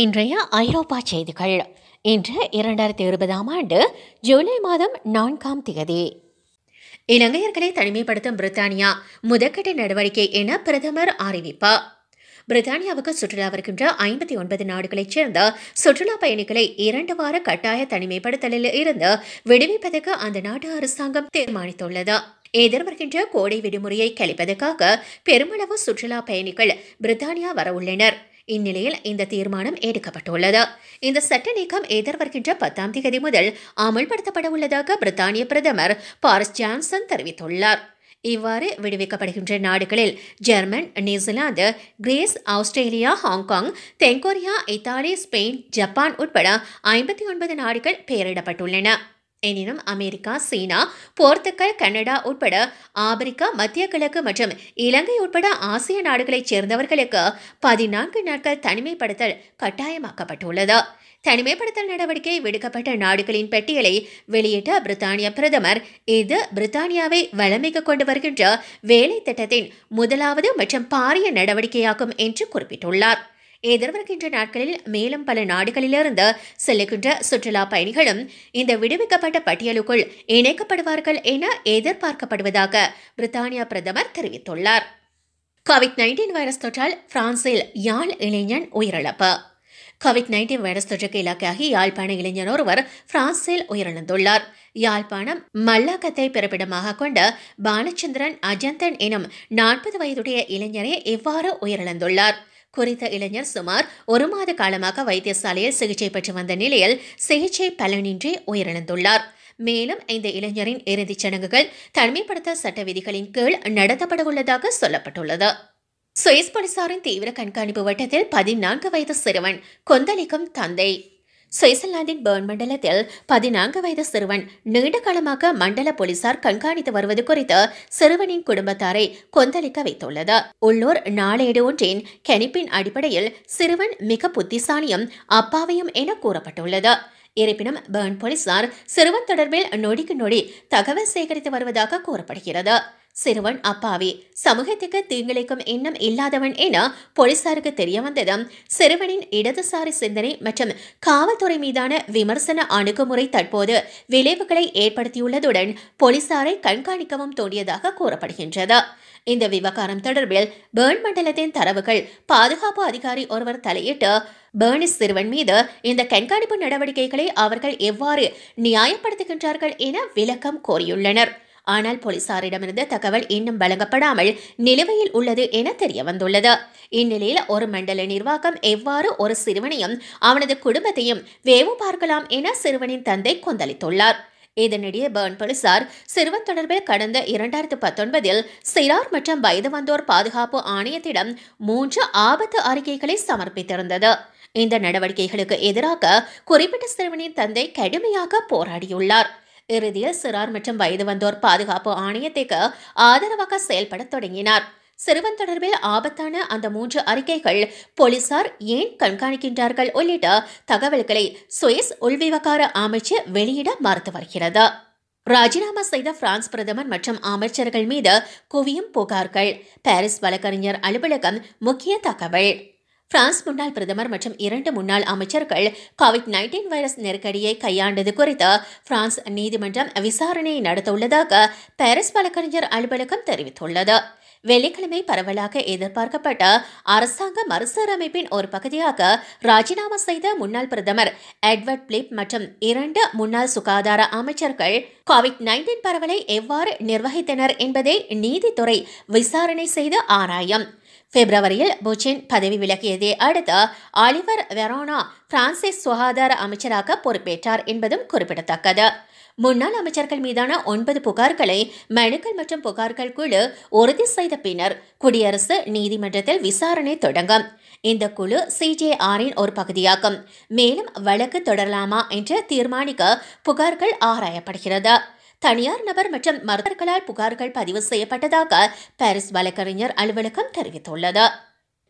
இன்றைய ஐரோப்பா செய்திகள் இன்று இரண்டாயிரத்தி இருபதாம் ஆண்டு ஜூலை மாதம் நான்காம் தேதி இலங்கையர்களை தனிமைப்படுத்தும் பிரித்தானியா முதற்கட்ட நடவடிக்கை என பிரதமர் அறிவிப்பார் பிரித்தானியாவுக்கு சுற்றுலா வருகின்ற ஐம்பத்தி ஒன்பது நாடுகளைச் சேர்ந்த சுற்றுலா பயணிகளை இரண்டு வார கட்டாய தனிமைப்படுத்தலில் இருந்து விடுவிப்பதற்கு அந்த நாட்டு அரசாங்கம் தீர்மானித்துள்ளது எதிர்வருகின்ற கோடை விடுமுறையை கழிப்பதற்காக பெருமளவு சுற்றுலா பயணிகள் பிரித்தானியா வரவுள்ளனர் இந்நிலையில் இந்த தீர்மானம் எடுக்கப்பட்டுள்ளது இந்த சட்ட நீக்கம் எதிர்வருகின்ற பத்தாம் தேதி முதல் அமல்படுத்தப்பட உள்ளதாக பிரித்தானிய பிரதமர் பாரிஸ் ஜான்சன் தெரிவித்துள்ளார் இவ்வாறு விடுவிக்கப்படுகின்ற நாடுகளில் German New Zealand Greece Australia Hong Kong தென்கொரியா இத்தாலி ஸ்பெயின் ஜப்பான் உட்பட ஐம்பத்தி ஒன்பது நாடுகள் பெயரிடப்பட்டுள்ளன எனினும் அமெரிக்கா சீனா போர்த்துக்கல் கனடா உட்பட ஆப்பிரிக்கா மத்திய கிழக்கு மற்றும் இலங்கை உட்பட ஆசிய நாடுகளைச் சேர்ந்தவர்களுக்கு பதினான்கு நாட்கள் தனிமைப்படுத்தல் கட்டாயமாக்கப்பட்டுள்ளது தனிமைப்படுத்தல் நடவடிக்கை விடுக்கப்பட்ட நாடுகளின் பட்டியலை வெளியிட்ட பிரித்தானிய பிரதமர் இது பிரித்தானியாவை வளமிக்க கொண்டு வருகின்ற வேலை திட்டத்தின் முதலாவது மற்றும் பாரிய நடவடிக்கையாகும் என்று குறிப்பிட்டுள்ளார் எதிர்வருகின்ற நாட்களில் மேலும் பல நாடுகளிலிருந்து செல்லுகின்ற சுற்றுலா பயணிகளும் இந்த விடுவிக்கப்பட்ட பட்டியலுக்குள் இணைக்கப்படுவார்கள் என எதிர்பார்க்கப்படுவதாக பிரித்தானிய பிரதமர் தெரிவித்துள்ளார் கோவிட் நைன்டீன் வைரஸ் தொற்றால் பிரான்சில் யாழ் இளைஞன் உயிரிழப்பு கோவிட் நைன்டீன் வைரஸ் தொற்றுக்கு இலக்காகி யாழ்ப்பாண இளைஞர் ஒருவர் பிரான்சில் உயிரிழந்துள்ளார் யாழ்ப்பாணம் மல்லாக்கத்தை பிறப்பிடமாக கொண்ட பாலச்சந்திரன் அஜந்தன் எனும் நாற்பது வயதுடைய இளைஞரே இவ்வாறு உயிரிழந்துள்ளார் குறித்த இளைஞர் சுமார் ஒரு மாத காலமாக வைத்தியசாலையில் சிகிச்சை பெற்று வந்த நிலையில் சிகிச்சை பலனின்றி உயிரிழந்துள்ளார் மேலும் இந்த இளைஞரின் இறுதிச் சடங்குகள் தனிமைப்படுத்த சட்ட விதிகளின் கீழ் நடத்தப்படவுள்ளதாக சொல்லப்பட்டுள்ளது சுயஸ் போலீசாரின் தீவிர கண்காணிப்பு வட்டத்தில் பதினான்கு வயது சிறுவன் கொந்தளிக்கும் தந்தை சுவிட்சர்லாந்தின் பேர்ன் மண்டலத்தில் பதினான்கு வயது சிறுவன் நீண்ட காலமாக மண்டல போலீசார் கண்காணித்து வருவது குறித்து சிறுவனின் குடும்பத்தாரை கொந்தளிக்க வைத்துள்ளது உள்ளூர் நாளேடு ஒன்றின் கணிப்பின் அடிப்படையில் சிறுவன் மிக புத்திசாலியும் அப்பாவையும் என கூறப்பட்டுள்ளது இருப்பினும் பேர்ன் போலீசார் சிறுவன் தொடர்பில் நொடிக்கு நொடி தகவல் சேகரித்து வருவதாக கூறப்படுகிறது சிறுவன் அப்பாவி சமூகத்துக்கு தீங்கிழைக்கும் எண்ணம் இல்லாதவன் என போலீசாருக்கு தெரிய வந்ததும் சிறுவனின் இடதுசாரி சிந்தனை மற்றும் காவல்துறை மீதான விமர்சன அணுகுமுறை தற்போது விளைவுகளை ஏற்படுத்தியுள்ளதுடன் போலீசாரை கண்காணிக்கவும் தோண்டியதாக கூறப்படுகின்றது இந்த விவகாரம் தொடர்பில் பேர்ன் மண்டலத்தின் தரவுகள் பாதுகாப்பு அதிகாரி ஒருவர் தலையிட்டு பேர்னிஸ் சிறுவன் மீது இந்த கண்காணிப்பு நடவடிக்கைகளை அவர்கள் எவ்வாறு நியாயப்படுத்துகின்றார்கள் என விளக்கம் கோரியுள்ளனர் ஆனால் போலீசாரிடமிருந்து தகவல் இன்னும் வழங்கப்படாமல் நிலுவையில் உள்ளது என தெரிய வந்துள்ளது இந்நிலையில் ஒரு மண்டல நிர்வாகம் எவ்வாறு ஒரு சிறுவனையும் அவனது குடும்பத்தையும் வேவு பார்க்கலாம் என சிறுவனின் தந்தை கொந்தளித்துள்ளார் இதனிடையே பேர்ன் போலீசார் சிறுவன் தொடர்பில் கடந்த இரண்டாயிரத்து பத்தொன்பதில் சிறார் மற்றும் வயது வந்தோர் பாதுகாப்பு ஆணையத்திடம் மூன்று ஆபத்து அறிக்கைகளை சமர்ப்பித்திருந்தது இந்த நடவடிக்கைகளுக்கு எதிராக குறிப்பிட்ட சிறுவனின் தந்தை கடுமையாக போராடியுள்ளார் இறுதியில் சிறார் மற்றும் வயது வந்தோர் பாதுகாப்பு ஆணையத்திற்கு ஆதரவாக செயல்பட தொடங்கினார் சிறுவன் தொடர்பில் ஆபத்தான அந்த மூன்று அறிக்கைகள் போலீசார் ஏன் கண்காணிக்கின்றார்கள் உள்ளிட்ட தகவல்களை சுவிஸ் உள்விவகார அமைச்சு வெளியிட மறுத்து வருகிறது ராஜினாமா செய்த பிரான்ஸ் பிரதமர் மற்றும் அமைச்சர்கள் மீது குவியும் புகார்கள் பாரிஸ் வழக்கறிஞர் அலுவலகம் முக்கிய தகவல் பிரான்ஸ் முன்னாள் பிரதமர் மற்றும் இரண்டு முன்னாள் அமைச்சர்கள் கோவிட் நைன்டீன் வைரஸ் நெருக்கடியை கையாண்டது குறித்து பிரான்ஸ் நீதிமன்றம் விசாரணை உள்ளதாக பாரிஸ் வழக்கறிஞர் அலுவலகம் தெரிவித்துள்ளது வெள்ளிக்கிழமை பரவலாக எதிர்பார்க்கப்பட்ட அரசாங்க மறுசீரமைப்பின் ஒரு பகுதியாக ராஜினாமா செய்த முன்னாள் பிரதமர் எட்வர்ட் பிளிப் மற்றும் இரண்டு முன்னாள் சுகாதார அமைச்சர்கள் கோவிட் நைன்டீன் பரவலை எவ்வாறு நிர்வகித்தனர் என்பதை நீதித்துறை விசாரணை செய்து ஆராயும் பிப்ரவரியில் புச்சின் பதவி விலகியதை அடுத்து ஆலிவர் வெரோனா பிரான்சிஸ் சுகாதார அமைச்சராக பொறுப்பேற்றார் என்பதும் குறிப்பிடத்தக்கது முன்னாள் அமைச்சர்கள் மீதான ஒன்பது புகார்களை மனுக்கள் மற்றும் புகார்கள் குழு உறுதி செய்த பின்னர் குடியரசு நீதிமன்றத்தில் விசாரணை தொடங்கும் இந்த குழு சிஜேஆரின் ஒரு பகுதியாகும் மேலும் வழக்கு தொடரலாமா என்று தீர்மானிக்க புகார்கள் ஆராயப்படுகிறது தனியார் நபர் மற்றும் மருத்துவர்களால் புகார்கள் பதிவு செய்யப்பட்டதாக பாரிஸ் வழக்கறிஞர் அலுவலகம் தெரிவித்துள்ளது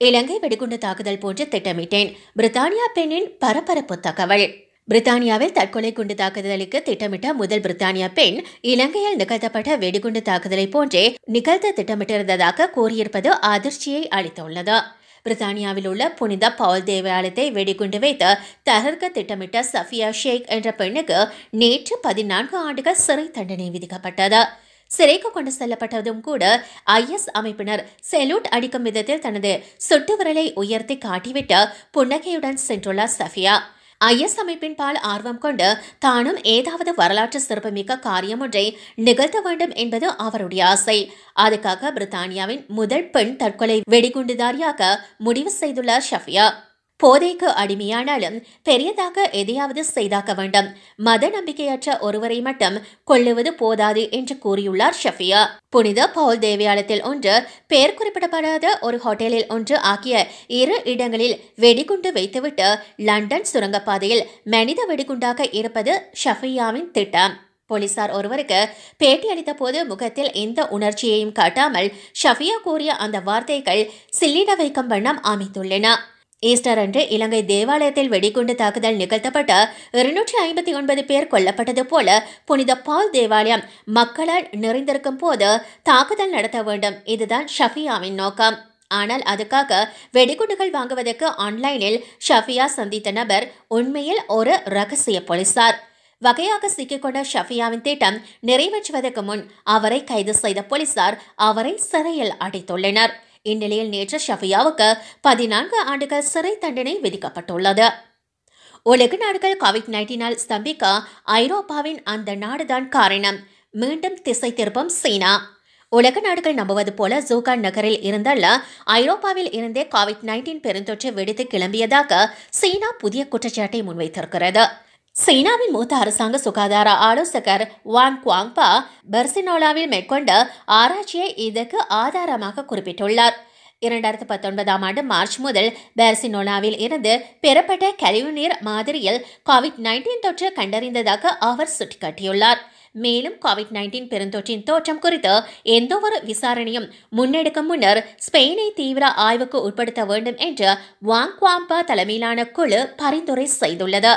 இலங்கை வெடிகுண்டு தாக்குதல் போன்று திட்டமிட்டேன் பிரித்தானியா பெண்ணின் பரபரப்பு தகவல் பிரித்தானியாவில் தற்கொலை குண்டு தாக்குதலுக்கு திட்டமிட்ட முதல் பிரித்தானிய பெண் இலங்கையில் நிகழ்த்தப்பட்ட வெடிகுண்டு தாக்குதலை போன்றே நிகழ்த்த திட்டமிட்டிருந்ததாக கூறியிருப்பது அதிர்ச்சியை அளித்துள்ளது பிரித்தானியாவில் உள்ள புனித பவுல் தேவாலயத்தை வெடிகுண்டு வைத்து தகர்க்க திட்டமிட்ட சஃபியா ஷேக் என்ற பெண்ணுக்கு நேற்று பதினான்கு ஆண்டுகள் சிறை தண்டனை விதிக்கப்பட்டது சிறைக்கு கொண்டு செல்லப்பட்டதும் கூட ஐஎஸ் அமைப்பினர் செலூட் அடிக்கும் விதத்தில் தனது சுட்டு விரலை உயர்த்தி காட்டிவிட்டு புன்னகையுடன் சென்றுள்ளார் சஃபியா ஐஎஸ் அமைப்பின் பால் ஆர்வம் கொண்டு தானும் ஏதாவது வரலாற்று சிறப்புமிக்க காரியம் ஒன்றை நிகழ்த்த வேண்டும் என்பது அவருடைய ஆசை அதுக்காக பிரித்தானியாவின் முதல் பெண் தற்கொலை வெடிகுண்டுதாரியாக முடிவு செய்துள்ளார் ஷஃபியா போதைக்கு அடிமையானாலும் பெரியதாக எதையாவது செய்தாக்க வேண்டும் மத நம்பிக்கையற்ற ஒருவரை மட்டும் கொள்ளுவது போதாது என்று கூறியுள்ளார் ஷஃபியா புனித பவுல் தேவாலயத்தில் ஒன்று பெயர் குறிப்பிடப்படாத ஒரு ஹோட்டலில் ஒன்று ஆகிய இரு இடங்களில் வெடிகுண்டு வைத்துவிட்டு லண்டன் சுரங்கப்பாதையில் மனித வெடிகுண்டாக இருப்பது ஷஃபியாவின் திட்டம் போலீசார் ஒருவருக்கு பேட்டியளித்த போது முகத்தில் எந்த உணர்ச்சியையும் காட்டாமல் ஷஃபியா கூறிய அந்த வார்த்தைகள் சில்லிட வைக்கும் வண்ணம் அமைத்துள்ளன ஈஸ்டர் அன்று இலங்கை தேவாலயத்தில் வெடிகுண்டு தாக்குதல் நிகழ்த்தப்பட்ட இருநூற்றி ஐம்பத்தி ஒன்பது பேர் கொல்லப்பட்டது போல புனித பால் தேவாலயம் மக்களால் நிறைந்திருக்கும் போது தாக்குதல் நடத்த வேண்டும் இதுதான் ஷஃபியாவின் நோக்கம் ஆனால் அதுக்காக வெடிகுண்டுகள் வாங்குவதற்கு ஆன்லைனில் ஷஃபியா சந்தித்த நபர் உண்மையில் ஒரு ரகசிய போலீசார் வகையாக சிக்கிக்கொண்ட ஷஃபியாவின் திட்டம் நிறைவேற்றுவதற்கு முன் அவரை கைது செய்த போலீசார் அவரை சிறையில் அடைத்துள்ளனர் இந்நிலையில் நேற்று ஷஃபியாவுக்கு பதினான்கு ஆண்டுகள் சிறை தண்டனை விதிக்கப்பட்டுள்ளது உலக நாடுகள் கோவிட் நைன்டீனால் ஸ்தம்பிக்க ஐரோப்பாவின் அந்த நாடுதான் காரணம் மீண்டும் திசை திருப்பம் சீனா உலக நாடுகள் நம்புவது போல ஜூகான் நகரில் இருந்தல்ல ஐரோப்பாவில் இருந்தே கோவிட் நைன்டீன் பெருந்தொற்று வெடித்து கிளம்பியதாக சீனா புதிய குற்றச்சாட்டை முன்வைத்திருக்கிறது சீனாவின் மூத்த அரசாங்க சுகாதார ஆலோசகர் வான் குவாங்பா பர்சினோலாவில் மேற்கொண்ட ஆராய்ச்சியை இதற்கு ஆதாரமாக குறிப்பிட்டுள்ளார் இரண்டாயிரத்து பத்தொன்பதாம் ஆண்டு மார்ச் முதல் பேர்சினோலாவில் இருந்து பெறப்பட்ட கழிவுநீர் மாதிரியில் கோவிட் நைன்டீன் தொற்று கண்டறிந்ததாக அவர் சுட்டிக்காட்டியுள்ளார் மேலும் கோவிட் நைன்டீன் பெருந்தொற்றின் தோற்றம் குறித்து எந்த ஒரு விசாரணையும் முன்னெடுக்கும் முன்னர் ஸ்பெயினை தீவிர ஆய்வுக்கு உட்படுத்த வேண்டும் என்று வாங்குவாம்பா தலைமையிலான குழு பரிந்துரை செய்துள்ளது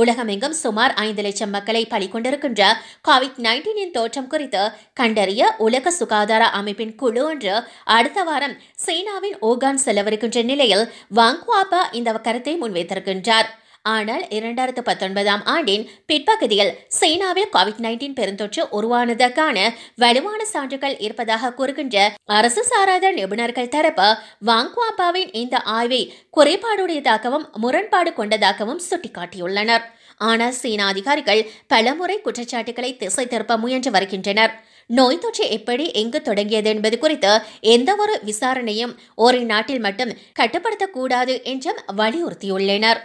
உலகமெங்கும் சுமார் ஐந்து லட்சம் மக்களை பலி கொண்டிருக்கின்ற கோவிட் நைன்டீனின் தோற்றம் குறித்து கண்டறிய உலக சுகாதார அமைப்பின் குழு ஒன்று அடுத்த வாரம் சீனாவின் ஓகான் செல்லவிருக்கின்ற நிலையில் வாங்குவாபா இந்த கருத்தை முன்வைத்திருக்கின்றார் ஆனால் இரண்டாயிரத்து பத்தொன்பதாம் ஆண்டின் பிற்பகுதியில் சீனாவில் கோவிட் நைன்டீன் பெருந்தொற்று உருவானதற்கான வலுவான சான்றுகள் இருப்பதாக கூறுகின்ற அரசு சாராத நிபுணர்கள் தரப்பு வாங்குவாபாவின் இந்த ஆய்வை குறைபாடுடையதாகவும் முரண்பாடு கொண்டதாகவும் சுட்டிக்காட்டியுள்ளனர் ஆனால் சீன அதிகாரிகள் பலமுறை குற்றச்சாட்டுகளை திசை திருப்ப முயன்று வருகின்றனர் நோய் தொற்று எப்படி எங்கு தொடங்கியது என்பது குறித்து எந்தவொரு விசாரணையும் ஒரு நாட்டில் மட்டும் கட்டுப்படுத்தக்கூடாது என்றும் வலியுறுத்தியுள்ளனர்